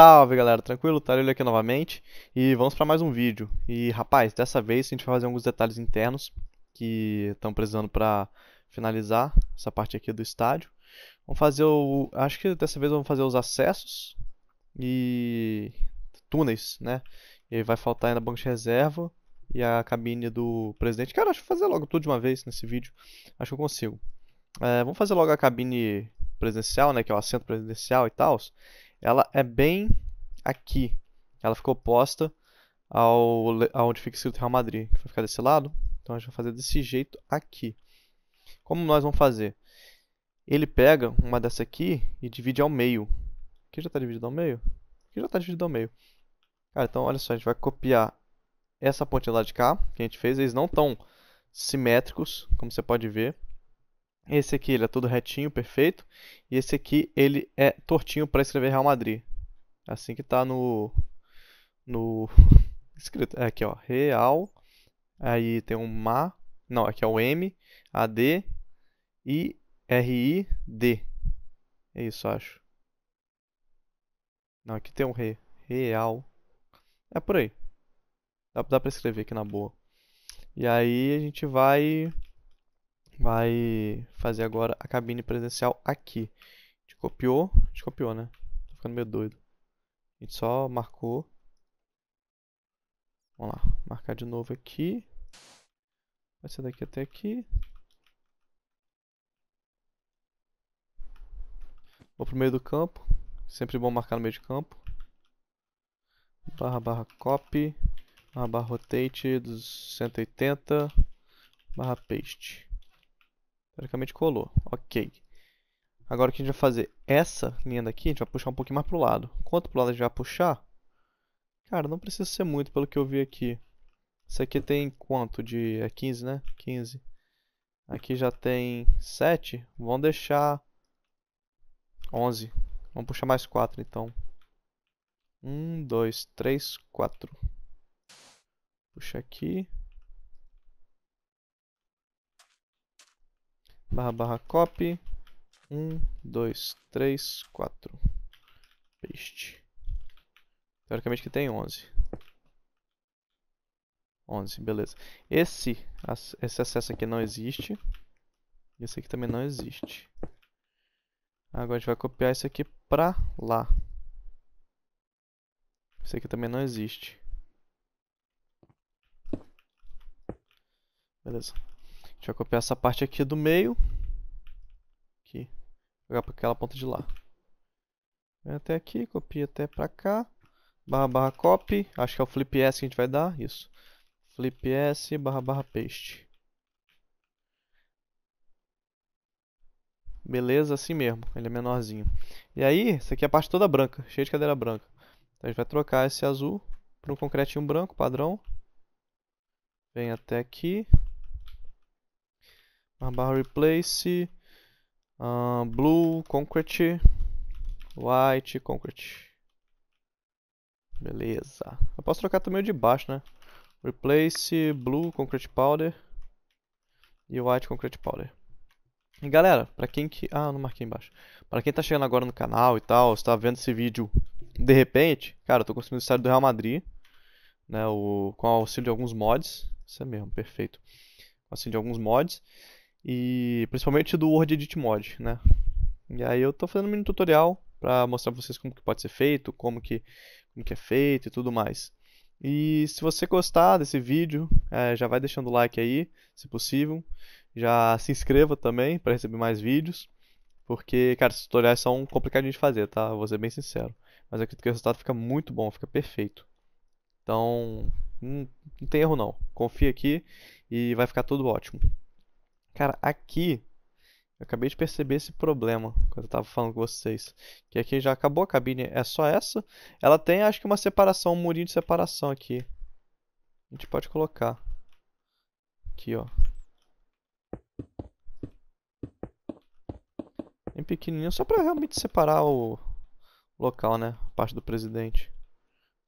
Salve galera, tranquilo? Tarelho tá, aqui novamente e vamos para mais um vídeo. E rapaz, dessa vez a gente vai fazer alguns detalhes internos que estão precisando para finalizar essa parte aqui do estádio. Vamos fazer o... acho que dessa vez vamos fazer os acessos e túneis, né? E vai faltar ainda banco de reserva e a cabine do presidente. Cara, acho que vou fazer logo tudo de uma vez nesse vídeo, acho que eu consigo. É, vamos fazer logo a cabine presidencial, né? Que é o assento presidencial e tal ela é bem aqui. Ela ficou oposta ao, onde fica escrito Real Madrid, que vai ficar desse lado. Então a gente vai fazer desse jeito aqui. Como nós vamos fazer? Ele pega uma dessa aqui e divide ao meio. Aqui já está dividido ao meio? Aqui já está dividido ao meio. Cara, então olha só, a gente vai copiar essa ponte lá de cá, que a gente fez. Eles não estão simétricos, como você pode ver. Esse aqui ele é todo retinho, perfeito. E esse aqui ele é tortinho para escrever Real Madrid. Assim que tá no no escrito, é aqui ó, Real. Aí tem um ma, não, aqui é o M, A D I R I D. É isso, acho. Não, aqui tem um re, Real. É por aí. Dá, dá para escrever aqui na boa. E aí a gente vai vai fazer agora a cabine presencial aqui. A gente copiou, a gente copiou, né? Tô ficando meio doido. A gente só marcou. Vamos lá, marcar de novo aqui. Vai ser daqui até aqui. Vou pro meio do campo. Sempre bom marcar no meio de campo. Barra barra copy. Barra barra rotate dos 180. Barra paste. Praticamente colou. Ok. Agora o que a gente vai fazer? Essa linha daqui, a gente vai puxar um pouquinho mais pro lado. Quanto pro lado a gente vai puxar? Cara, não precisa ser muito pelo que eu vi aqui. Isso aqui tem quanto? De, é 15, né? 15. Aqui já tem 7. Vamos deixar 11. Vamos puxar mais 4, então. 1, 2, 3, 4. Puxa aqui. barra barra copy, 1, 2, 3, 4, paste. Teoricamente que tem 11. 11, beleza. Esse, esse acesso aqui não existe. E esse aqui também não existe. Agora a gente vai copiar isso aqui pra lá. Esse aqui também não existe. Beleza gente vai copiar essa parte aqui do meio. Aqui. Jogar para aquela ponta de lá. Vem até aqui, copia até para cá. Barra barra copy. Acho que é o flip S que a gente vai dar. Isso. Flip S barra barra paste. Beleza, assim mesmo. Ele é menorzinho. E aí, isso aqui é a parte toda branca, cheia de cadeira branca. Então a gente vai trocar esse azul para um concretinho branco, padrão. Vem até aqui a barra replace, uh, blue, concrete, white, concrete. Beleza. Eu posso trocar também o de baixo, né? Replace, blue, concrete powder e white, concrete powder. E galera, pra quem que... Ah, não marquei embaixo. Pra quem tá chegando agora no canal e tal, está vendo esse vídeo de repente, cara, eu tô construindo o estádio do Real Madrid, né, o... com o auxílio de alguns mods. Isso é mesmo, perfeito. Com auxílio de alguns mods. E principalmente do Word Edit Mod, né? E aí eu tô fazendo um mini tutorial para mostrar pra vocês como que pode ser feito, como que, como que é feito e tudo mais. E se você gostar desse vídeo, é, já vai deixando o like aí, se possível. Já se inscreva também para receber mais vídeos. Porque, cara, esses tutoriais são complicadinhos de fazer, tá? Eu vou ser bem sincero. Mas eu acredito que o resultado fica muito bom, fica perfeito. Então, não, hum, não tem erro não. Confia aqui e vai ficar tudo ótimo. Cara, aqui eu acabei de perceber esse problema quando eu tava falando com vocês. Que aqui já acabou a cabine, é só essa. Ela tem acho que uma separação, um murinho de separação aqui. A gente pode colocar. Aqui, ó. Em pequenininho, só pra realmente separar o local, né? A parte do presidente.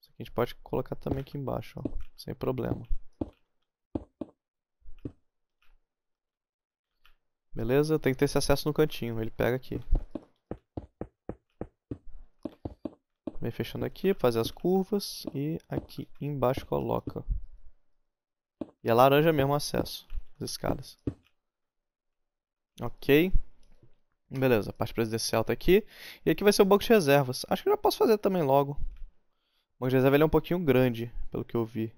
Isso aqui a gente pode colocar também aqui embaixo, ó. Sem problema. Beleza? Tem que ter esse acesso no cantinho, ele pega aqui. Vem fechando aqui, fazer as curvas e aqui embaixo coloca. E a é laranja mesmo acesso, as escadas. Ok. Beleza, a parte presidencial tá aqui. E aqui vai ser o banco de reservas. Acho que eu já posso fazer também logo. O banco de reservas é um pouquinho grande, pelo que eu vi.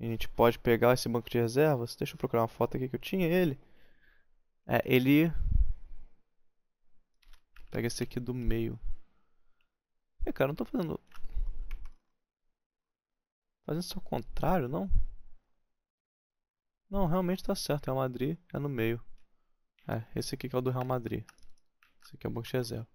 E a gente pode pegar esse banco de reservas. Deixa eu procurar uma foto aqui que eu tinha ele. É, ele... Pega esse aqui do meio. É, cara, não tô fazendo... Fazendo só o contrário, não? Não, realmente tá certo. Real Madrid é no meio. É, esse aqui que é o do Real Madrid. Esse aqui é o Banco Reserva.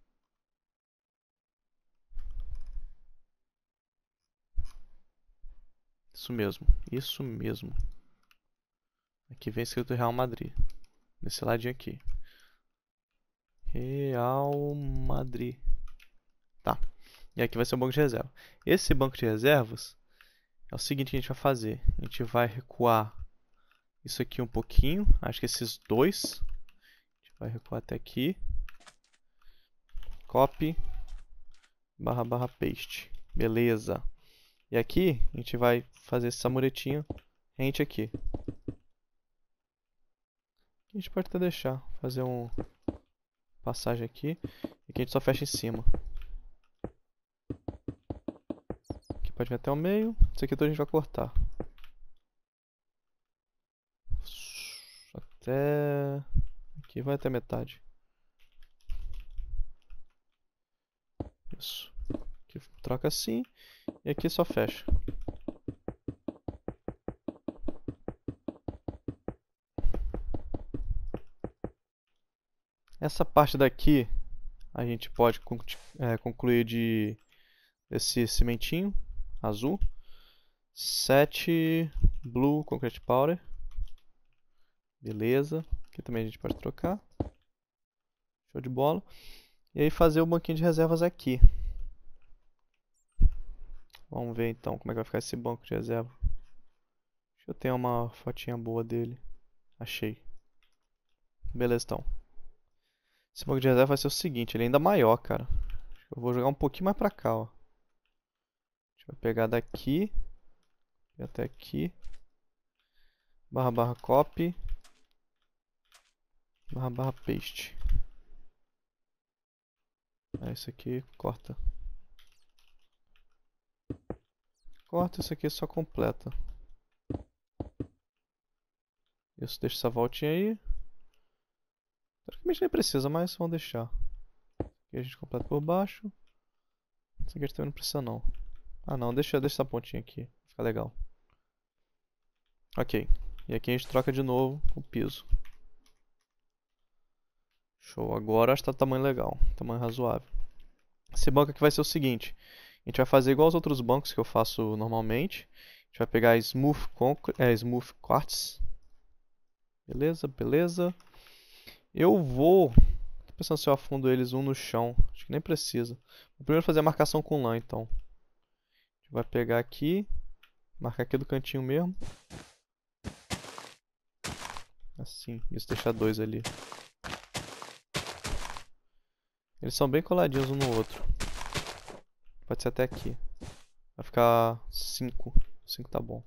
Isso mesmo, isso mesmo. Aqui vem escrito Real Madrid. Nesse ladinho aqui. Real Madrid. Tá. E aqui vai ser o banco de reserva. Esse banco de reservas é o seguinte que a gente vai fazer. A gente vai recuar isso aqui um pouquinho. Acho que esses dois. A gente vai recuar até aqui. Copy. Barra, barra, paste. Beleza. E aqui a gente vai fazer esse samuretinho. rente aqui. A gente pode até deixar. Fazer um passagem aqui. E que a gente só fecha em cima. Aqui pode vir até o meio. Isso aqui tudo a gente vai cortar. Até... Aqui vai até metade. Isso. Aqui troca assim. E aqui só fecha. Essa parte daqui a gente pode é, concluir de esse cimentinho azul. set blue concrete powder. Beleza. Aqui também a gente pode trocar. Show de bola. E aí fazer o banquinho de reservas aqui. Vamos ver então como é que vai ficar esse banco de reserva. Deixa eu ter uma fotinha boa dele. Achei. Beleza então. Esse banco de reserva vai ser o seguinte, ele é ainda maior, cara. Eu vou jogar um pouquinho mais pra cá, ó. Deixa eu pegar daqui. Até aqui. Barra barra copy. Barra barra paste. Aí, é isso aqui corta. Corta, isso aqui é só completa. Isso, deixa essa voltinha aí gente nem precisa, mas vão deixar. Aqui a gente completa por baixo. Isso aqui a gente também não precisa não. Ah não, deixa, deixa essa pontinha aqui. Fica legal. Ok. E aqui a gente troca de novo o piso. Show. Agora está tamanho legal. Tamanho razoável. Esse banco aqui vai ser o seguinte. A gente vai fazer igual aos outros bancos que eu faço normalmente. A gente vai pegar Smooth, concre é, smooth Quartz. Beleza, beleza. Eu vou... Tô pensando se eu afundo eles um no chão. Acho que nem precisa. Vou primeiro fazer a marcação com lã, então. A gente vai pegar aqui. Marcar aqui do cantinho mesmo. Assim. Isso, deixar dois ali. Eles são bem coladinhos um no outro. Pode ser até aqui. Vai ficar cinco. Cinco tá bom.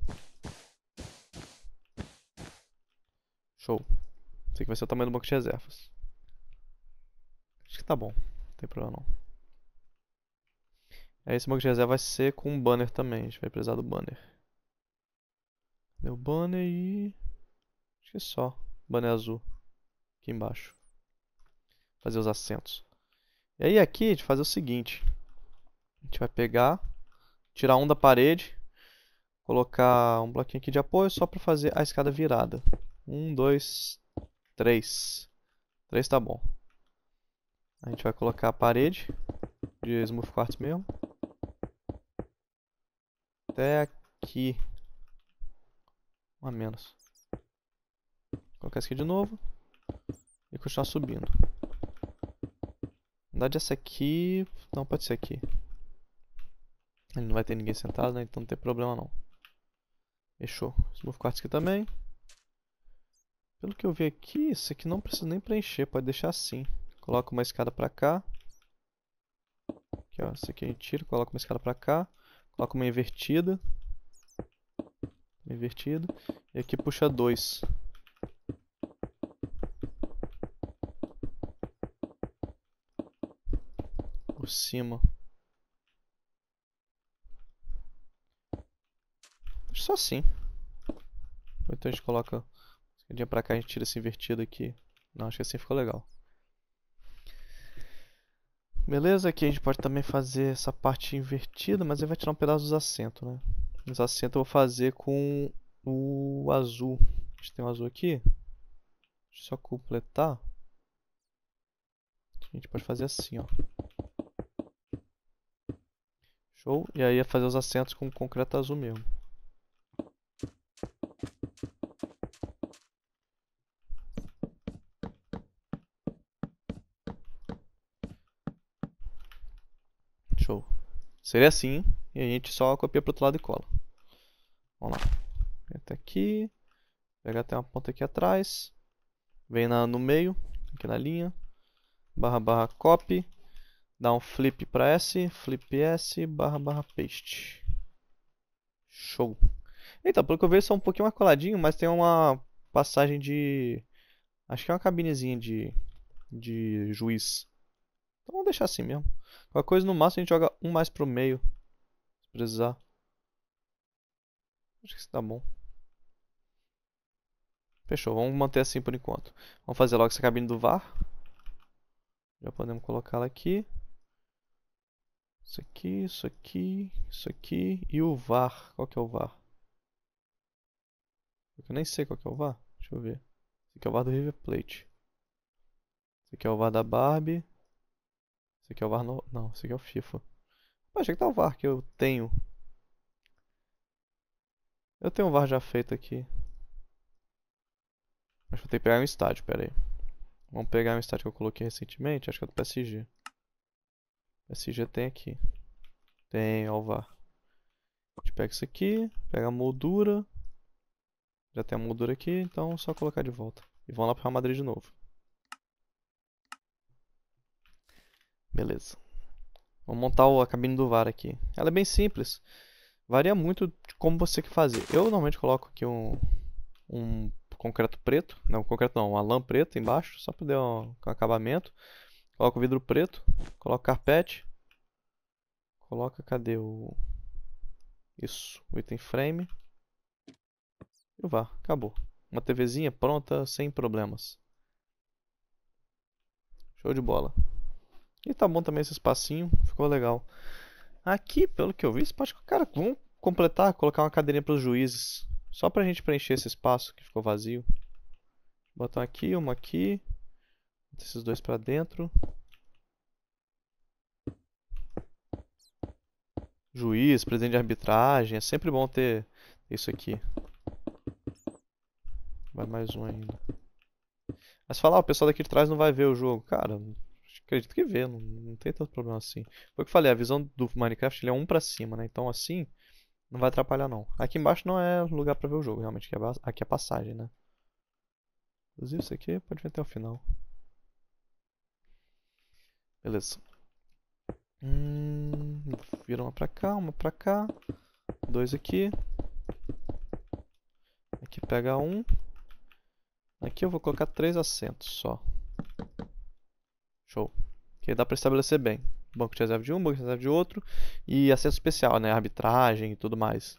Show sei que vai ser é o tamanho do banco de reservas. Acho que tá bom, não tem problema não. Aí é, esse banco de reserva vai ser com um banner também, a gente vai precisar do banner. Deu banner e... Acho que é só, banner azul, aqui embaixo. Fazer os assentos. E aí aqui a gente vai fazer o seguinte. A gente vai pegar, tirar um da parede, colocar um bloquinho aqui de apoio só para fazer a escada virada. Um, dois, Três. Três tá bom. A gente vai colocar a parede de smooth quartz mesmo. Até aqui. Um a menos. Colocar isso aqui de novo. E continuar subindo. Na verdade essa aqui... Não, pode ser aqui. Ele não vai ter ninguém sentado, né? Então não tem problema não. Fechou. Smooth quartz aqui também. Pelo que eu vi aqui, isso aqui não precisa nem preencher, pode deixar assim. Coloca uma escada pra cá. Aqui, ó, isso aqui a gente tira, coloca uma escada pra cá. Coloca uma invertida. Invertida. E aqui puxa dois. Por cima. Só assim. Então a gente coloca ele pra cá, a gente tira esse invertido aqui. Não, acho que assim ficou legal. Beleza, aqui a gente pode também fazer essa parte invertida, mas ele vai tirar um pedaço dos assentos, né? Os assentos eu vou fazer com o azul. A gente tem um azul aqui. Deixa eu só completar. A gente pode fazer assim, ó. Show. E aí é fazer os assentos com concreto azul mesmo. Seria assim, e a gente só copia para outro lado e cola. Vamos lá. Até aqui. pega até uma ponta aqui atrás. Vem na, no meio, aqui na linha. Barra barra copy. Dá um flip para S, flip S, barra barra paste. Show. Então, pelo que eu vejo, só um pouquinho mais coladinho, mas tem uma passagem de... Acho que é uma cabinezinha de, de juiz. Então vamos deixar assim mesmo. Qualquer coisa no máximo a gente joga um mais pro meio. Se precisar. Acho que isso tá bom. Fechou, vamos manter assim por enquanto. Vamos fazer logo essa cabine do VAR. Já podemos colocá-la aqui. Isso aqui, isso aqui, isso aqui e o VAR. Qual que é o VAR? Eu nem sei qual que é o VAR. Deixa eu ver. Esse aqui é o VAR do River Plate. Esse aqui é o VAR da Barbie. Esse aqui é o VAR no... Não, esse aqui é o FIFA. Eu que tá o VAR que eu tenho. Eu tenho um VAR já feito aqui. Mas vou ter que pegar um estádio, pera aí. Vamos pegar um estádio que eu coloquei recentemente, acho que é do PSG. PSG tem aqui. Tem, ó o VAR. A gente pega isso aqui, pega a moldura. Já tem a moldura aqui, então é só colocar de volta. E vamos lá pro Real Madrid de novo. Beleza. Vou montar a cabine do VAR aqui. Ela é bem simples. Varia muito de como você quer fazer. Eu normalmente coloco aqui um, um concreto preto. Não, concreto não. Uma lã preta embaixo, só para dar um acabamento. Coloco vidro preto. Coloco carpete. Coloca, cadê o... Isso, o item frame. E o VAR. Acabou. Uma TVzinha pronta, sem problemas. Show de bola. E tá bom também esse espacinho, ficou legal. Aqui, pelo que eu vi, pode, cara, vamos completar, colocar uma cadeirinha para os juízes. Só pra gente preencher esse espaço que ficou vazio. Botar aqui, uma aqui. Bota esses dois para dentro. Juiz, presidente de arbitragem, é sempre bom ter isso aqui. Vai mais um ainda. Mas falar, o pessoal daqui de trás não vai ver o jogo. Cara, acredito que vê, não, não tem tanto problema assim. Foi o que eu falei, a visão do Minecraft ele é um pra cima, né? Então assim, não vai atrapalhar não. Aqui embaixo não é lugar pra ver o jogo, realmente, aqui é, aqui é passagem, né? Inclusive isso aqui pode vir até o final. Beleza. Hum, vira uma pra cá, uma pra cá. Dois aqui. Aqui pega um. Aqui eu vou colocar três assentos só. Show que dá para estabelecer bem. Banco de reserva de um, banco de reserva de outro e acesso especial, né, arbitragem e tudo mais.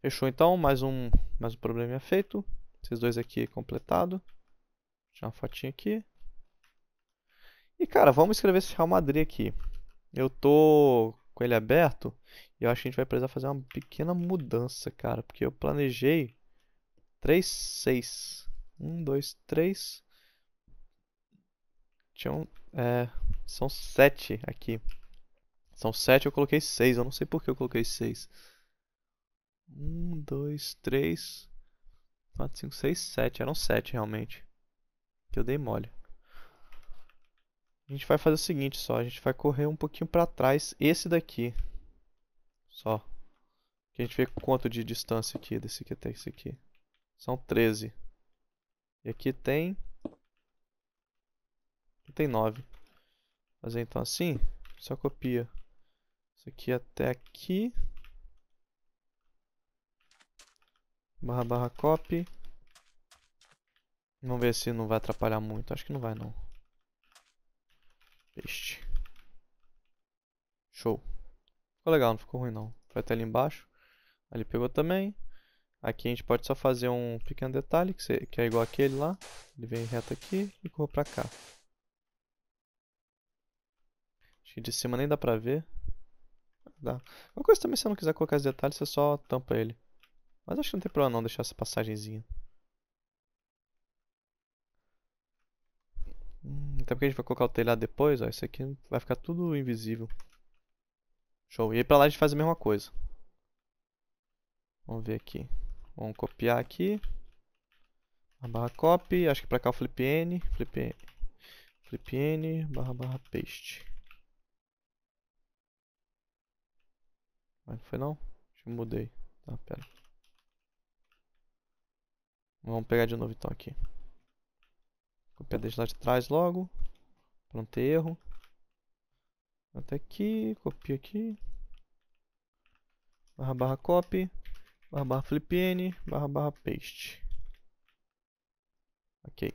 Fechou então, mais um, mais um problema feito. Esses dois aqui completado. Vou tirar uma fotinha aqui. E cara, vamos escrever esse Real Madrid aqui. Eu tô com ele aberto e eu acho que a gente vai precisar fazer uma pequena mudança, cara, porque eu planejei 3 6 1 2 3 tinha um, é, são sete aqui. São sete, eu coloquei seis. Eu não sei por que eu coloquei seis. Um, dois, três, quatro, cinco, seis, sete. Eram sete, realmente. Que eu dei mole. A gente vai fazer o seguinte só. A gente vai correr um pouquinho pra trás esse daqui. Só. Que a gente vê quanto de distância aqui desse aqui até esse aqui. São 13. E aqui tem... Aqui tem 9 fazer então assim, só copia isso aqui até aqui. Barra barra copy. Vamos ver se não vai atrapalhar muito. Acho que não vai não. Peste. Show. Ficou legal, não ficou ruim não. Foi até ali embaixo. Ali pegou também. Aqui a gente pode só fazer um pequeno detalhe, que, é igual aquele lá. Ele vem reto aqui e corre pra cá. Acho que de cima nem dá pra ver. Dá. Uma coisa também, se você não quiser colocar os detalhes, você só tampa ele. Mas acho que não tem problema não deixar essa passagenzinha. Hum, até porque a gente vai colocar o telhado depois, ó. Isso aqui vai ficar tudo invisível. Show. E aí pra lá a gente faz a mesma coisa. Vamos ver aqui. Vamos copiar aqui. A barra copy. Acho que pra cá o flip n. Flip, flip n barra barra paste. Mas não foi não? Acho que mudei. Tá, pera. Vamos pegar de novo então aqui. Copiar desde lá de trás logo. Pra não ter erro. Até aqui, copia aqui. Barra barra copy. Barra barra flipn. Barra barra paste. Ok.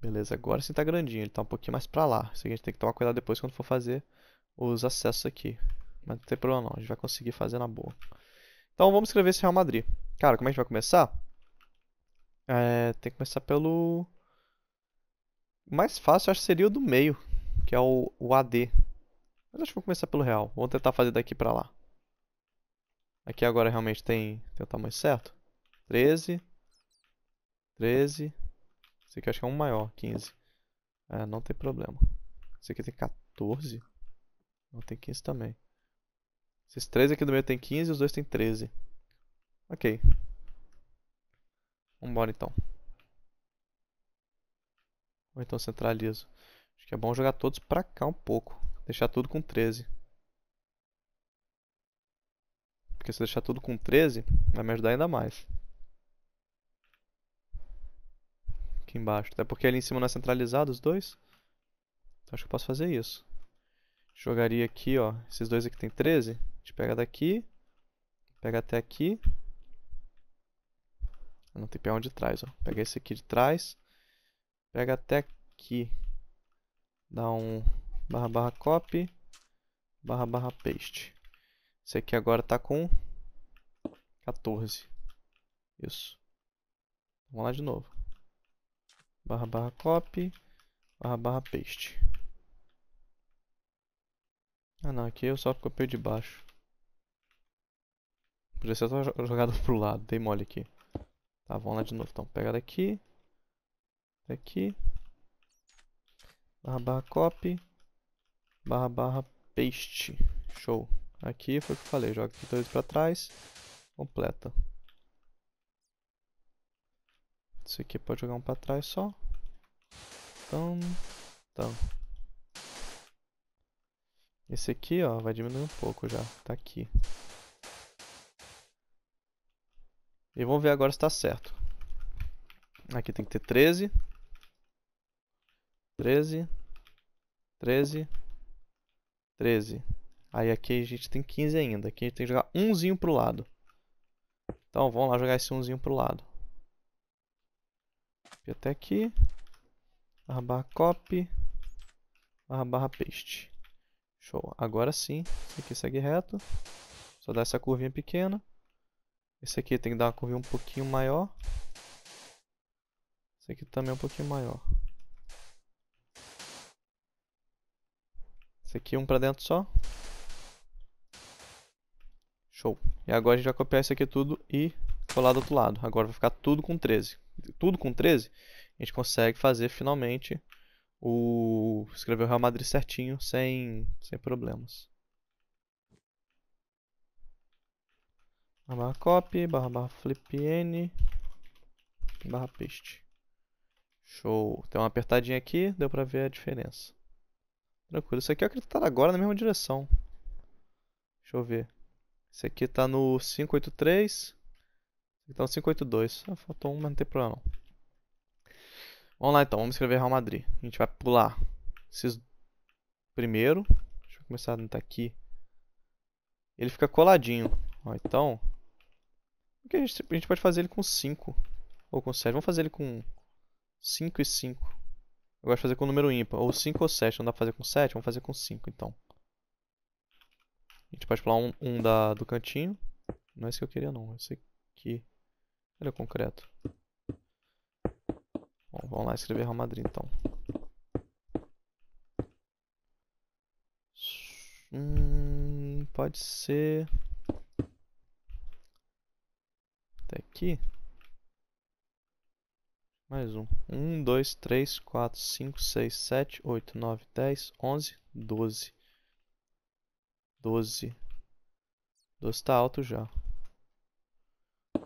Beleza, agora sim tá grandinho. Ele tá um pouquinho mais pra lá. Isso aqui a gente tem que tomar cuidado depois quando for fazer os acessos aqui. Mas não tem problema não, a gente vai conseguir fazer na boa. Então vamos escrever esse Real Madrid. Cara, como é que vai começar? É, tem que começar pelo... O mais fácil acho que seria o do meio, que é o, o AD. Mas acho que vou começar pelo real. Vou tentar fazer daqui pra lá. Aqui agora realmente tem, tem o tamanho certo. 13. 13. Esse aqui acho que é um maior, 15. É, não tem problema. Esse aqui tem 14. Não, tem 15 também. Esses três aqui do meio tem 15 e os dois tem 13. Ok. Vambora então. Ou então centralizo. Acho que é bom jogar todos pra cá um pouco. Deixar tudo com 13. Porque se deixar tudo com 13, vai me ajudar ainda mais. Aqui embaixo. Até porque ali em cima não é centralizado os dois. Então acho que eu posso fazer isso. Jogaria aqui, ó. Esses dois aqui tem 13 gente pega daqui, pega até aqui. Não tem peão de trás, ó. Pega esse aqui de trás, pega até aqui. Dá um barra barra copy, barra barra paste. Esse aqui agora tá com 14. Isso. Vamos lá de novo. Barra barra copy, barra barra paste. Ah não, aqui eu só copiei de baixo. Podia ser só jogado pro lado, dei mole aqui. Tá, vamos lá de novo então. Pega daqui. Daqui. Barra barra copy. Barra barra paste. Show. Aqui foi o que eu falei. Joga aqui dois pra trás. Completa. Isso aqui pode jogar um pra trás só. tão tão. Esse aqui, ó, vai diminuir um pouco já. Tá aqui. E vamos ver agora se está certo. Aqui tem que ter 13. 13. 13. 13. Aí aqui a gente tem 15 ainda. Aqui a gente tem que jogar umzinho pro lado. Então vamos lá jogar esse umzinho pro lado. E até aqui. Barra barra copy. Barra barra paste. Show. Agora sim. Isso aqui segue reto. Só dá essa curvinha pequena. Esse aqui tem que dar uma curva um pouquinho maior. Esse aqui também é um pouquinho maior. Esse aqui é um pra dentro só. Show. E agora a gente vai copiar isso aqui tudo e colar do outro lado. Agora vai ficar tudo com 13. Tudo com 13, a gente consegue fazer finalmente o... escrever o Real Madrid certinho, sem, sem problemas. barra barra copy, barra barra flipn, barra paste. Show. Tem uma apertadinha aqui, deu pra ver a diferença. Tranquilo, isso aqui eu acredito que tá agora na mesma direção. Deixa eu ver. Esse aqui tá no 583, esse aqui tá no 582. Ah, faltou um, mas não tem problema não. Vamos lá então, vamos escrever Real Madrid. A gente vai pular esses primeiro. Deixa eu começar a tentar aqui. Ele fica coladinho. Ó, então, porque a gente, a gente pode fazer ele com 5. Ou com 7. Vamos fazer ele com 5 e 5. Eu gosto de fazer com o número ímpar. Ou 5 ou 7. Não dá pra fazer com 7? Vamos fazer com 5, então. A gente pode pular um, um da, do cantinho. Não é esse que eu queria, não. Esse é aqui. Olha o concreto. Bom, vamos lá escrever Real Madrid, então. Hum, pode ser... aqui. Mais um. 1, 2, 3, 4, 5, 6, 7, 8, 9, 10, 11, 12. 12. 12 tá alto já.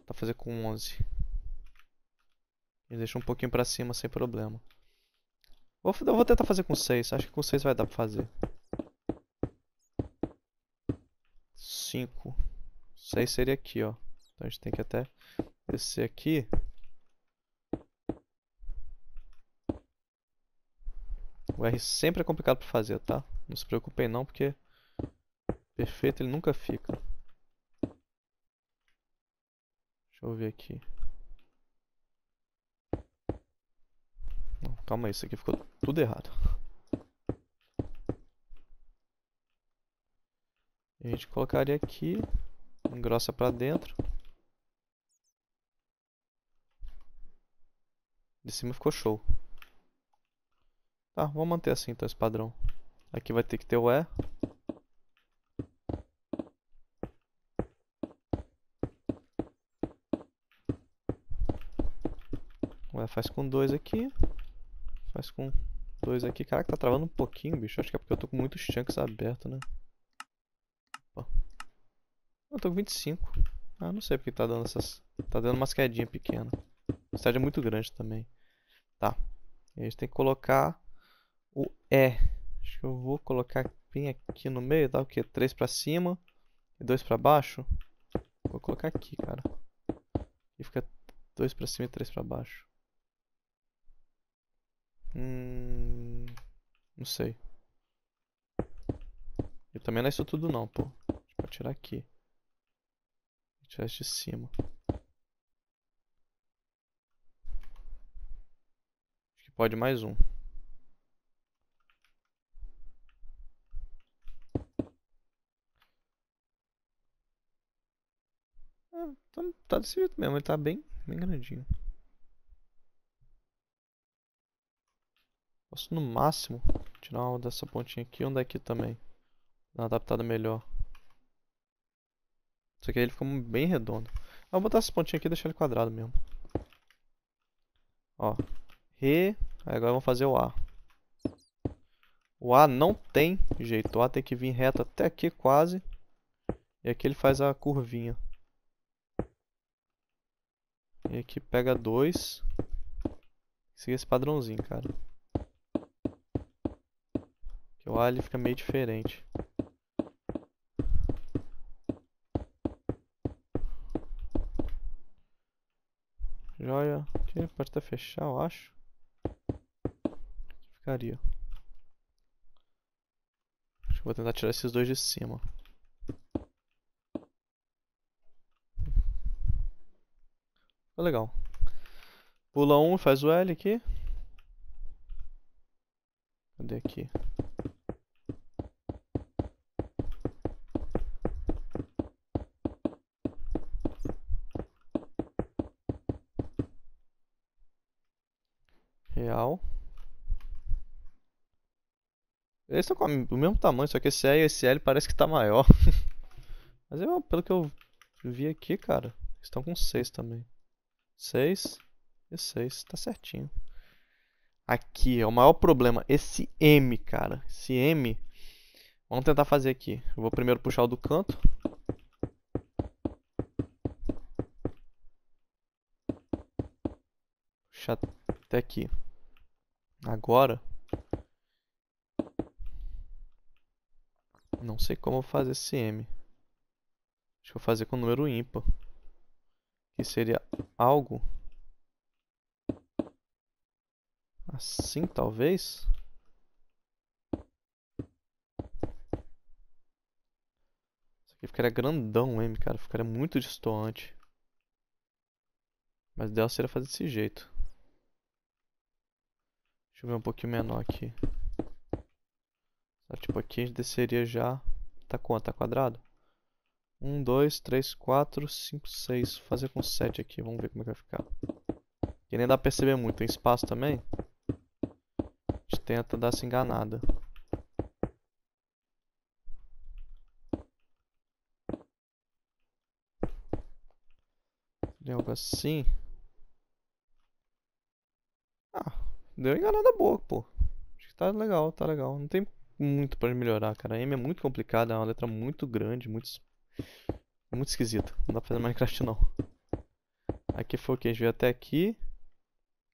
Pra fazer com 11. E deixa um pouquinho pra cima sem problema. Vou, eu vou tentar fazer com 6. Acho que com 6 vai dar pra fazer. 5. 6 seria aqui, ó. Então a gente tem que até descer aqui. O R sempre é complicado para fazer, tá? Não se preocupem não, porque perfeito ele nunca fica. Deixa eu ver aqui. Não, calma aí, isso aqui ficou tudo errado. E a gente colocaria aqui, engrossa para dentro. De cima ficou show. Tá, vamos manter assim então esse padrão. Aqui vai ter que ter o E. O E faz com 2 aqui. Faz com 2 aqui. Caraca, tá travando um pouquinho, bicho. Acho que é porque eu tô com muitos chunks abertos, né? Opa. Eu tô com 25. Ah, não sei porque tá dando essas... Tá dando umas quedinhas pequenas. O estádio é muito grande também. Tá. E a gente tem que colocar o E. Acho que eu vou colocar bem aqui no meio, dá o quê? 3 pra cima e 2 pra baixo. Vou colocar aqui, cara. E fica 2 pra cima e 3 pra baixo. Hum... Não sei. E também não é isso tudo não, pô. Vou tirar aqui. Tirar de cima. Pode mais um. Ah, tá desse jeito mesmo, ele tá bem, bem grandinho. Posso no máximo tirar uma dessa pontinha aqui e é uma daqui também. Dar adaptada melhor. Isso aqui ele ficou bem redondo. Eu vou botar essa pontinha aqui e deixar ele quadrado mesmo. Ó. Re. Agora vamos fazer o A. O A não tem jeito. O A tem que vir reto até aqui quase. E aqui ele faz a curvinha. E aqui pega dois. Seguir esse padrãozinho, cara. Que o A ele fica meio diferente. Joia. Aqui pode até tá fechar, eu acho ficaria. Acho que vou tentar tirar esses dois de cima. Tá legal. Pula um, faz o L aqui. Cadê aqui? eles estão com o mesmo tamanho, só que esse E e esse L parece que tá maior. Mas eu, pelo que eu vi aqui, cara, estão com 6 também. 6 e 6, tá certinho. Aqui é o maior problema, esse M, cara. Esse M, vamos tentar fazer aqui. Eu vou primeiro puxar o do canto. Puxar até aqui. Agora, Não sei como fazer esse M. Acho que vou fazer com número ímpar. Que seria algo... Assim, talvez? Isso aqui ficaria grandão, M, cara. Ficaria muito distoante. Mas o ideal seria fazer desse jeito. Deixa eu ver um pouquinho menor aqui. Então, tipo, aqui a gente desceria já. Tá quanto? Tá quadrado? 1, 2, 3, 4, 5, 6. Vou fazer com 7 aqui, vamos ver como é que vai ficar. Que nem dá pra perceber muito, tem espaço também. A gente tenta dar essa enganada. Deu algo assim. Ah, deu enganada boa, pô. Acho que tá legal, tá legal. Não tem muito para melhorar, cara. A M é muito complicada, é uma letra muito grande, muito, muito esquisita. Não dá pra fazer Minecraft não. Aqui foi o que? A gente veio até aqui.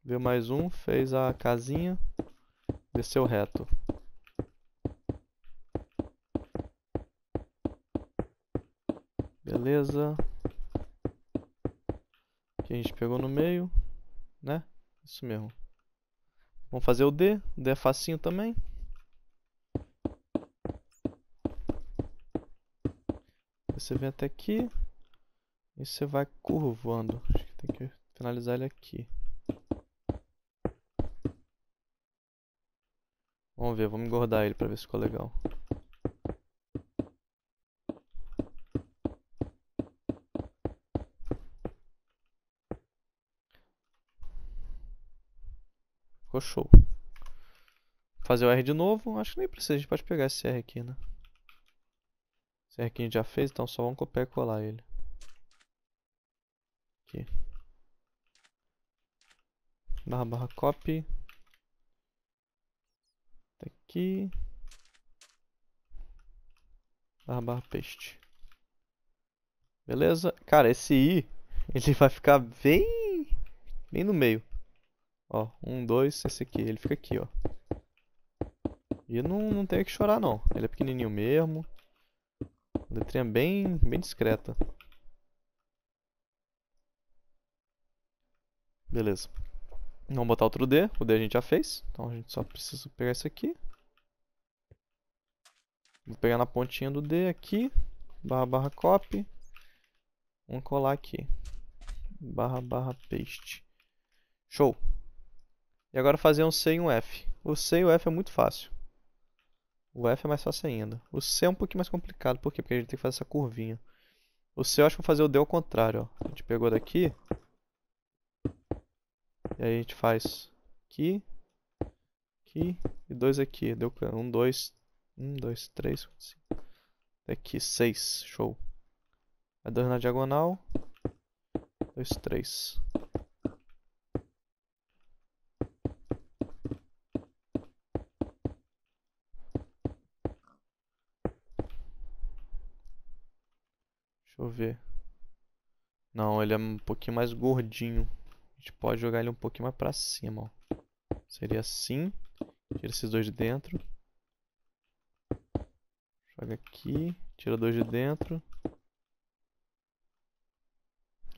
Veio mais um, fez a casinha. Desceu reto. Beleza. Aqui a gente pegou no meio, né? Isso mesmo. Vamos fazer o D. O D é facinho também. Você vem até aqui e você vai curvando. Acho que tem que finalizar ele aqui. Vamos ver, vamos engordar ele pra ver se ficou legal. Ficou show. Fazer o R de novo, acho que nem precisa, a gente pode pegar esse R aqui, né? Será que a gente já fez? Então só vamos copiar e colar ele. Aqui. Barra barra copy. Tá aqui. Barra barra paste. Beleza? Cara, esse i, ele vai ficar bem... Bem no meio. Ó, um, dois, esse aqui. Ele fica aqui, ó. E não, não tem que chorar, não. Ele é pequenininho mesmo. Letrinha é bem, bem discreta. Beleza. Vamos botar outro D. O D a gente já fez. Então a gente só precisa pegar esse aqui. Vou pegar na pontinha do D aqui. Barra barra copy. Vamos colar aqui. Barra barra paste. Show. E agora fazer um C e um F. O C e o F é muito fácil. O F é mais fácil ainda. O C é um pouquinho mais complicado. Por quê? Porque a gente tem que fazer essa curvinha. O C eu acho que vou fazer o D ao contrário, ó. A gente pegou daqui. E aí a gente faz aqui. Aqui. E dois aqui. Deu um, dois. Um, dois, três, quatro, cinco. Daqui, seis. Show. É dois na diagonal. Dois, três. eu ver. Não, ele é um pouquinho mais gordinho. A gente pode jogar ele um pouquinho mais pra cima, ó. Seria assim. Tira esses dois de dentro. Joga aqui. Tira dois de dentro.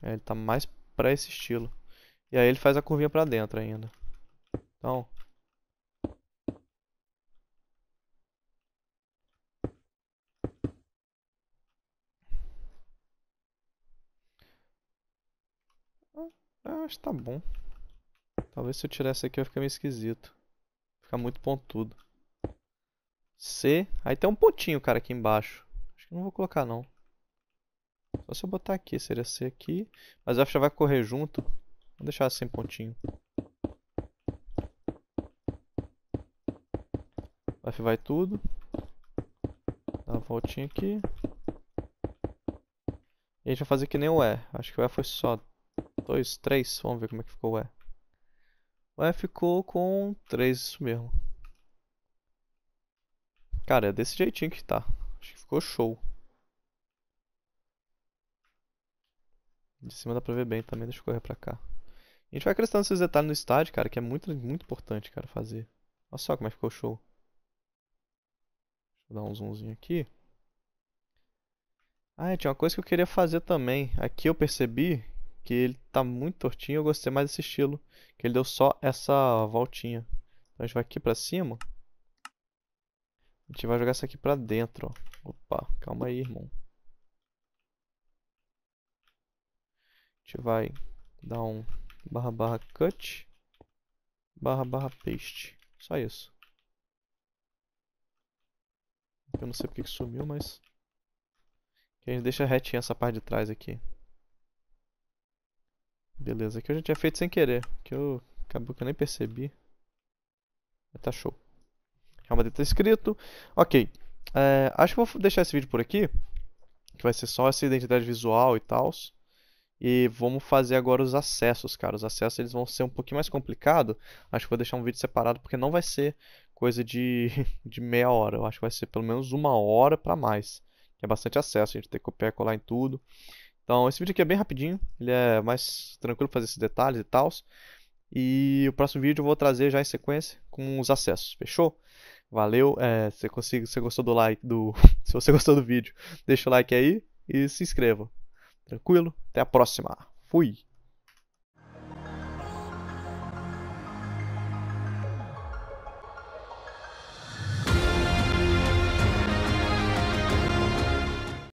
É, ele tá mais pra esse estilo. E aí ele faz a curvinha pra dentro ainda. Então, acho que tá bom. Talvez se eu tirar essa aqui vai ficar meio esquisito. Ficar muito pontudo. C. Aí tem um pontinho, cara, aqui embaixo. Acho que não vou colocar, não. Só se eu botar aqui, seria C aqui. Mas eu acho que já vai correr junto. Vou deixar sem assim, pontinho. F vai tudo. Dá uma voltinha aqui. E a gente vai fazer que nem o E. Acho que o E foi só 2, 3. Vamos ver como é que ficou o E. O E ficou com 3, isso mesmo. Cara, é desse jeitinho que tá. Acho que ficou show. De cima dá pra ver bem também, deixa eu correr pra cá. A gente vai acrescentando esses detalhes no estádio, cara, que é muito, muito importante, cara, fazer. Olha só como é que ficou show. Deixa eu dar um zoomzinho aqui. Ah, é, tinha uma coisa que eu queria fazer também. Aqui eu percebi que ele tá muito tortinho, eu gostei mais desse estilo, que ele deu só essa voltinha. Então a gente vai aqui pra cima. A gente vai jogar isso aqui pra dentro, ó. Opa, calma aí, irmão. A gente vai dar um barra barra cut, barra barra paste. Só isso. Eu não sei porque que sumiu, mas... A gente deixa retinha essa parte de trás aqui. Beleza, aqui eu já tinha feito sem querer. Que eu acabou que eu nem percebi. Mas tá show. Calma, deve tá escrito. Ok. É, acho que vou deixar esse vídeo por aqui. Que vai ser só essa identidade visual e tal. E vamos fazer agora os acessos, cara. Os acessos eles vão ser um pouquinho mais complicado. Acho que vou deixar um vídeo separado, porque não vai ser coisa de, de meia hora. Eu acho que vai ser pelo menos uma hora para mais. É bastante acesso, a gente tem que copiar e colar em tudo. Então, esse vídeo aqui é bem rapidinho, ele é mais tranquilo fazer esses detalhes e tal. E o próximo vídeo eu vou trazer já em sequência com os acessos, fechou? Valeu, é, se, consigo, se você gostou do like, do, se você gostou do vídeo, deixa o like aí e se inscreva. Tranquilo? Até a próxima. Fui!